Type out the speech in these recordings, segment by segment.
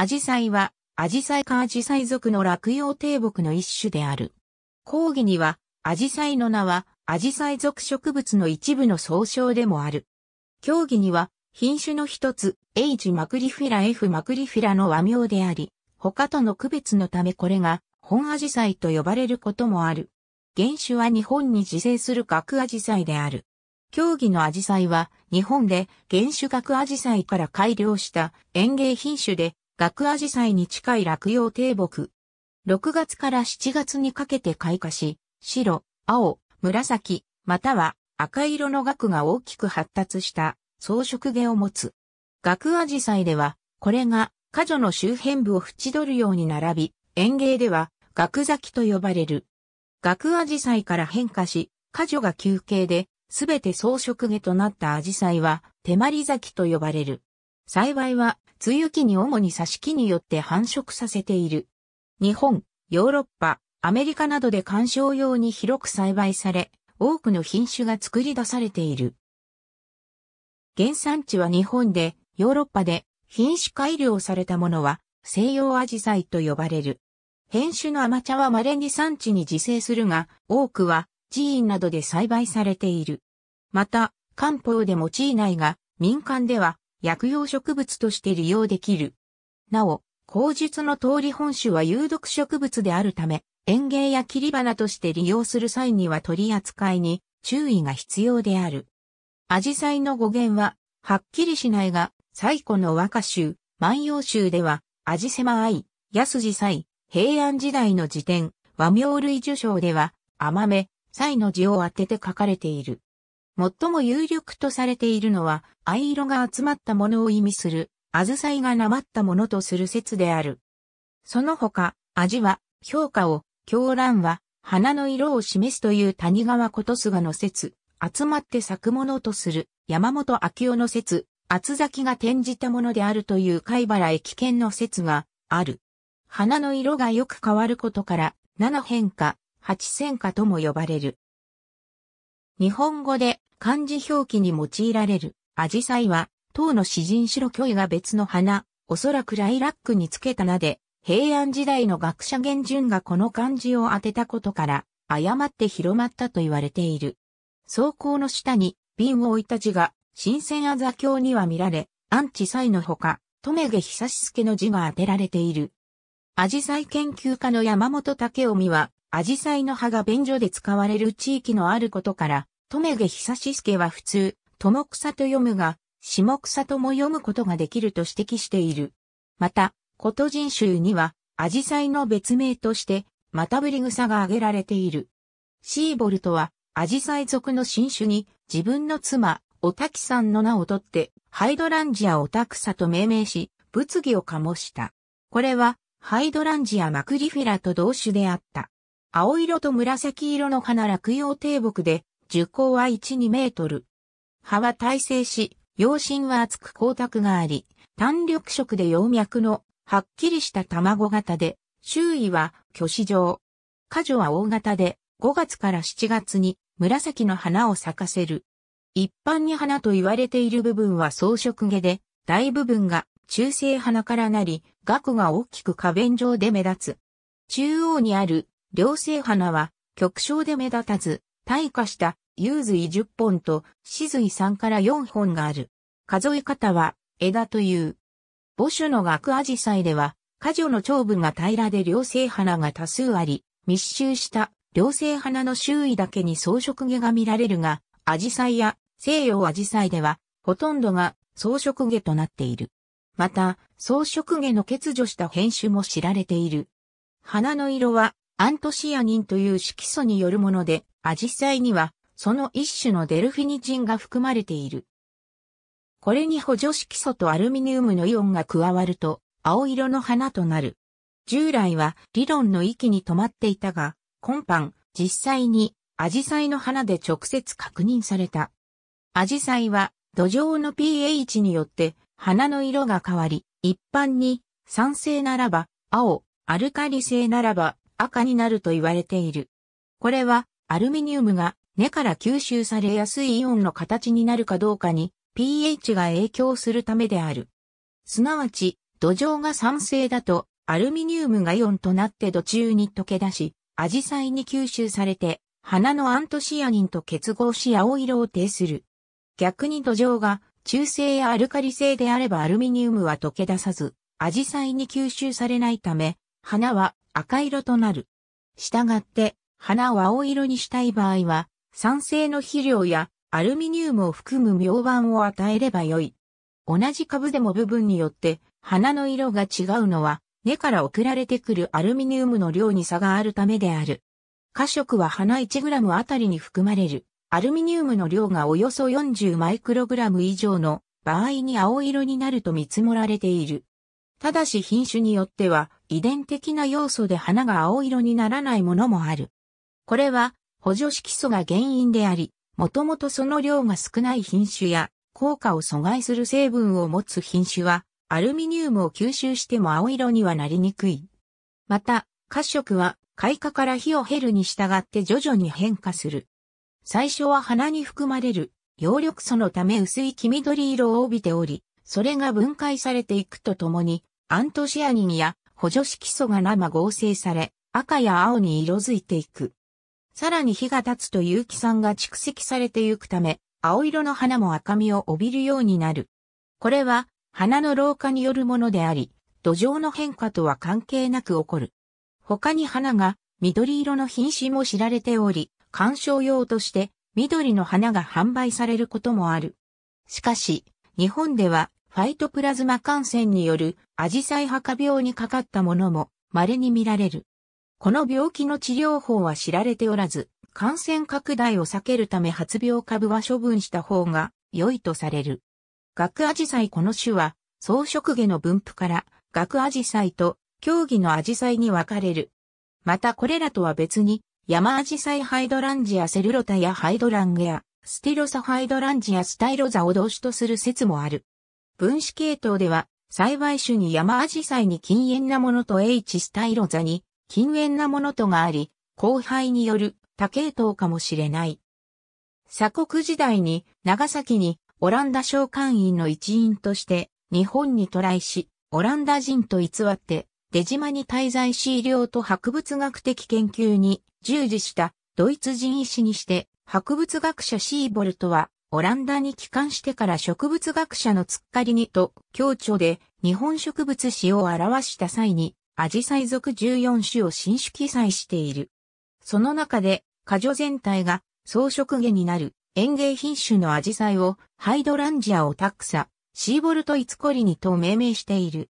アジサイは、アジサイ科アジサイ属の落葉低木の一種である。講義には、アジサイの名は、アジサイ属植物の一部の総称でもある。競技には、品種の一つ、H マクリフィラ F マクリフィラの和名であり、他との区別のためこれが、本アジサイと呼ばれることもある。原種は日本に自生する角アジサイである。競技のアジサイは、日本で原種角アジサイから改良した園芸品種で、学アジサイに近い落葉低木。6月から7月にかけて開花し、白、青、紫、または赤色の額が大きく発達した装飾毛を持つ。学アジサイでは、これが花女の周辺部を縁取るように並び、園芸では学咲きと呼ばれる。学アジサイから変化し、花女が休憩で、すべて装飾毛となったアジサイは、手まり咲きと呼ばれる。幸いは、梅雨期に主に刺し木によって繁殖させている。日本、ヨーロッパ、アメリカなどで観賞用に広く栽培され、多くの品種が作り出されている。原産地は日本で、ヨーロッパで品種改良されたものは西洋アジサイと呼ばれる。変種のアマチャは稀に産地に自生するが、多くは寺院などで栽培されている。また、漢方で用いないが、民間では薬用植物として利用できる。なお、口述の通り本種は有毒植物であるため、園芸や切り花として利用する際には取り扱いに注意が必要である。アジサイの語源は、はっきりしないが、最古の和歌集、万葉集では、アジセマアイ、ヤスジサイ、平安時代の辞典、和名類受賞では、甘め、サイの字を当てて書かれている。最も有力とされているのは、藍色が集まったものを意味する、アズサイがなまったものとする説である。その他、味は、評価を、狂乱は、花の色を示すという谷川ことすがの説、集まって咲くものとする、山本昭夫の説、厚崎が転じたものであるという貝原駅見の説がある。花の色がよく変わることから、七変化、八変化とも呼ばれる。日本語で漢字表記に用いられるアジサイは、唐の詩人白虚易が別の花、おそらくライラックにつけた名で、平安時代の学者源順がこの漢字を当てたことから、誤って広まったと言われている。草稿の下に瓶を置いた字が、新鮮あざ鏡には見られ、アンチサイのほか、めげひ久し助の字が当てられている。アジサイ研究家の山本武臣は、アジサイの葉が便所で使われる地域のあることから、トメゲヒサシスケは普通、トモクサと読むが、シモクサとも読むことができると指摘している。また、古都人州には、アジサイの別名として、またぶり草が挙げられている。シーボルトは、アジサイ族の新種に、自分の妻、おタキさんの名をとって、ハイドランジアオタクサと命名し、物議を醸した。これは、ハイドランジアマクリフィラと同種であった。青色と紫色の花落葉低木で、樹高は1、2メートル。葉は耐性し、葉身は厚く光沢があり、単緑色で葉脈の、はっきりした卵型で、周囲は巨子状。果樹は大型で、5月から7月に紫の花を咲かせる。一般に花と言われている部分は装飾毛で、大部分が中性花からなり、額が大きく花弁状で目立つ。中央にある両生花は極小で目立たず、退化した幽髄10本と死髄3から4本がある。数え方は枝という。母種の額アジサイでは、花女の長部が平らで両生花が多数あり、密集した両生花の周囲だけに装飾毛が見られるが、アジサイや西洋アジサイでは、ほとんどが装飾毛となっている。また、装飾毛の欠如した変種も知られている。花の色はアントシアニンという色素によるもので、アジサイには、その一種のデルフィニジンが含まれている。これに補助色素とアルミニウムのイオンが加わると、青色の花となる。従来は理論の域に止まっていたが、今般、実際にアジサイの花で直接確認された。アジサイは土壌の pH によって花の色が変わり、一般に酸性ならば青、アルカリ性ならば赤になると言われている。これはアルミニウムが根から吸収されやすいイオンの形になるかどうかに pH が影響するためである。すなわち、土壌が酸性だとアルミニウムがイオンとなって土中に溶け出し、アジサイに吸収されて、花のアントシアニンと結合し青色を呈する。逆に土壌が中性やアルカリ性であればアルミニウムは溶け出さず、アジサイに吸収されないため、花は赤色となる。したがって、花を青色にしたい場合は、酸性の肥料やアルミニウムを含む明板を与えればよい。同じ株でも部分によって花の色が違うのは根から送られてくるアルミニウムの量に差があるためである。花色は花 1g あたりに含まれるアルミニウムの量がおよそ40マイクログラム以上の場合に青色になると見積もられている。ただし品種によっては遺伝的な要素で花が青色にならないものもある。これは補助色素が原因であり、もともとその量が少ない品種や効果を阻害する成分を持つ品種はアルミニウムを吸収しても青色にはなりにくい。また、褐色は開花から火を経るに従って徐々に変化する。最初は花に含まれる葉緑素のため薄い黄緑色を帯びており、それが分解されていくとともに、アントシアニンや補助色素が生合成され、赤や青に色づいていく。さらに日が経つと有機酸が蓄積されていくため、青色の花も赤みを帯びるようになる。これは、花の老化によるものであり、土壌の変化とは関係なく起こる。他に花が緑色の品種も知られており、観賞用として緑の花が販売されることもある。しかし、日本ではファイトプラズマ感染によるアジサイハカ病にかかったものも稀に見られる。この病気の治療法は知られておらず、感染拡大を避けるため発病株は処分した方が良いとされる。学アジサイこの種は草食下の分布から学アジサイと競技のアジサイに分かれる。またこれらとは別に山アジサイハイドランジアセルロタやハイドランゲア、スティロサハイドランジアスタイロザを同種とする説もある。分子系統では、栽培種に山アジサイに禁煙なものと H スタイロザに禁煙なものとがあり、後輩による多系統かもしれない。鎖国時代に長崎にオランダ商館員の一員として日本に渡来し、オランダ人と偽って出島に滞在し医療と博物学的研究に従事したドイツ人医師にして博物学者シーボルトはオランダに帰還してから植物学者のつっかりにと、強調で日本植物史を表した際に、アジサイ属14種を新種記載している。その中で、果樹全体が草食下になる園芸品種のアジサイをハイドランジアをタクサ、シーボルトイツコリニと命名している。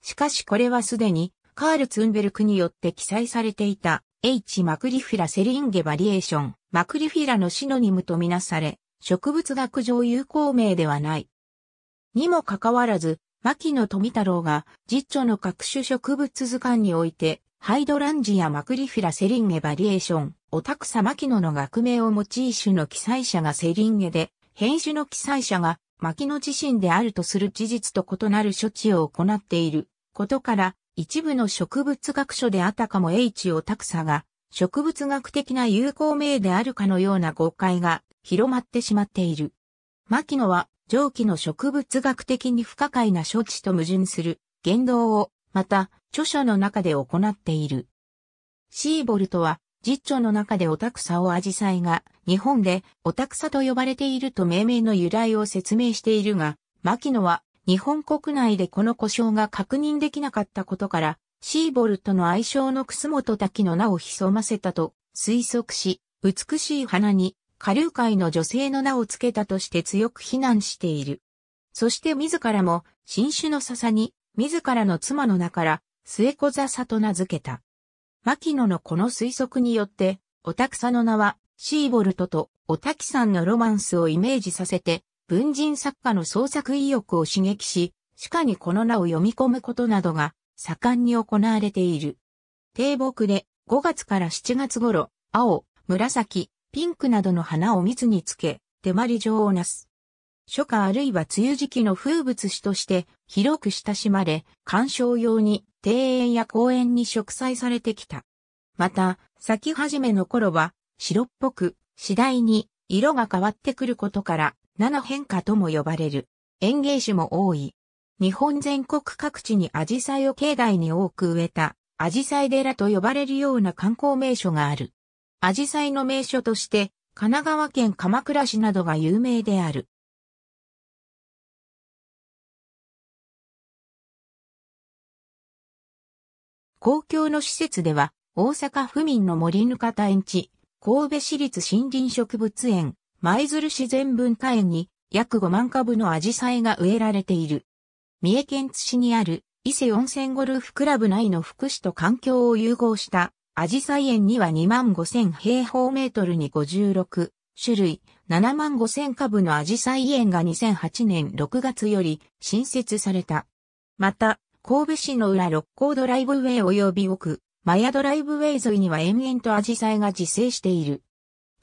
しかしこれはすでにカール・ツンベルクによって記載されていた H. マクリフィラセリンゲバリエーション、マクリフィラのシノニムとみなされ、植物学上有効名ではない。にもかかわらず、牧野富太郎が、実著の各種植物図鑑において、ハイドランジやマクリフィラセリンゲバリエーション、オタクサ牧野の学名を用い種の記載者がセリンゲで、変種の記載者が牧野自身であるとする事実と異なる処置を行っていることから、一部の植物学書であったかも H をクさが、植物学的な有効名であるかのような誤解が広まってしまっている。牧野は上記の植物学的に不可解な処置と矛盾する言動を、また著書の中で行っている。シーボルトは実著の中でオタクサをアジサイが日本でオタクサと呼ばれていると命名の由来を説明しているが、牧野は日本国内でこの故障が確認できなかったことから、シーボルトの愛称の楠本滝の名を潜ませたと推測し、美しい花に下流界の女性の名を付けたとして強く非難している。そして自らも新種の笹に自らの妻の名から末子笹と名付けた。牧野のこの推測によって、オタクサの名はシーボルトとオタキさんのロマンスをイメージさせて文人作家の創作意欲を刺激し、地下にこの名を読み込むことなどが盛んに行われている。低木で5月から7月頃、青、紫、ピンクなどの花を蜜につけ、手まり状をなす。初夏あるいは梅雨時期の風物詩として広く親しまれ、観賞用に庭園や公園に植栽されてきた。また、咲き始めの頃は白っぽく次第に色が変わってくることから7変化とも呼ばれる園芸種も多い。日本全国各地にアジサイを境内に多く植えたアジサイ寺と呼ばれるような観光名所がある。アジサイの名所として神奈川県鎌倉市などが有名である。公共の施設では、大阪府民の森ぬか田園地、神戸市立森林植物園、舞鶴市全文化園に約5万株のアジサイが植えられている。三重県津市にある伊勢温泉ゴルフクラブ内の福祉と環境を融合したアジサイ園には2万5000平方メートルに56種類7万5000株のアジサイ園が2008年6月より新設された。また、神戸市の裏六甲ドライブウェイ及び奥、マヤドライブウェイ沿いには延々とアジサイが自生している。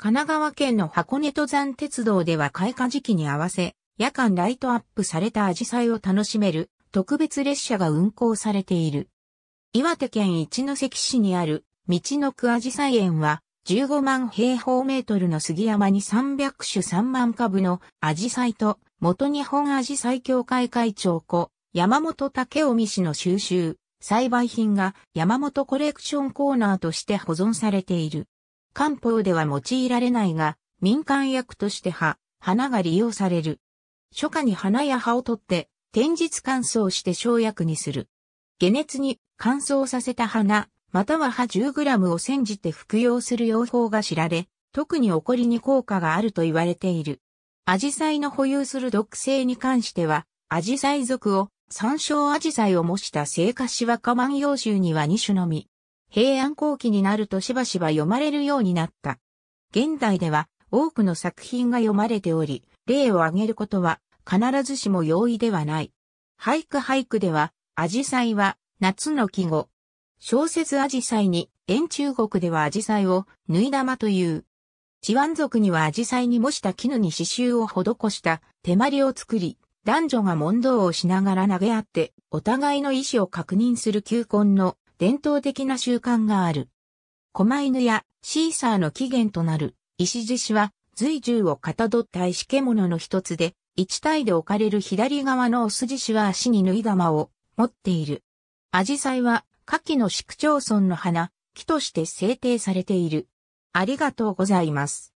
神奈川県の箱根登山鉄道では開花時期に合わせ、夜間ライトアップされたアジサイを楽しめる特別列車が運行されている。岩手県一関市にある道の区アジサイ園は15万平方メートルの杉山に300種3万株のアジサイと元日本アジサイ協会会長子山本武臣氏の収集、栽培品が山本コレクションコーナーとして保存されている。漢方では用いられないが、民間薬として葉、花が利用される。初夏に花や葉を取って、天日乾燥して生薬にする。下熱に乾燥させた花、または葉 10g を煎じて服用する用法が知られ、特に起こりに効果があると言われている。アジサイの保有する毒性に関しては、アジサイ属を、山椒アジサイを模した生火シワカ万葉集には2種のみ、平安後期になるとしばしば読まれるようになった。現代では多くの作品が読まれており、例を挙げることは必ずしも容易ではない。俳句俳句では、アジサイは夏の季語。小説アジサイに、遠中国ではアジサイを縫い玉という。チワン族にはアジサイに模した絹に刺繍を施した手まりを作り、男女が問答をしながら投げ合って、お互いの意思を確認する求婚の伝統的な習慣がある。狛犬やシーサーの起源となる石獅子は随従をかたどった石獣の一つで、一体で置かれる左側のオス獅子は足に縫い玉を持っている。アジサイは下記の市区町村の花、木として制定されている。ありがとうございます。